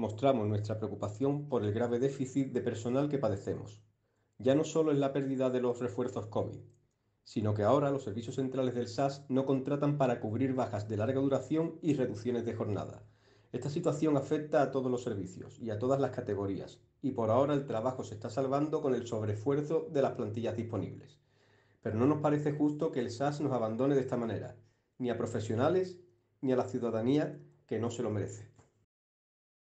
mostramos nuestra preocupación por el grave déficit de personal que padecemos. Ya no solo es la pérdida de los refuerzos COVID, sino que ahora los servicios centrales del SAS no contratan para cubrir bajas de larga duración y reducciones de jornada. Esta situación afecta a todos los servicios y a todas las categorías, y por ahora el trabajo se está salvando con el sobreesfuerzo de las plantillas disponibles. Pero no nos parece justo que el SAS nos abandone de esta manera, ni a profesionales ni a la ciudadanía que no se lo merece.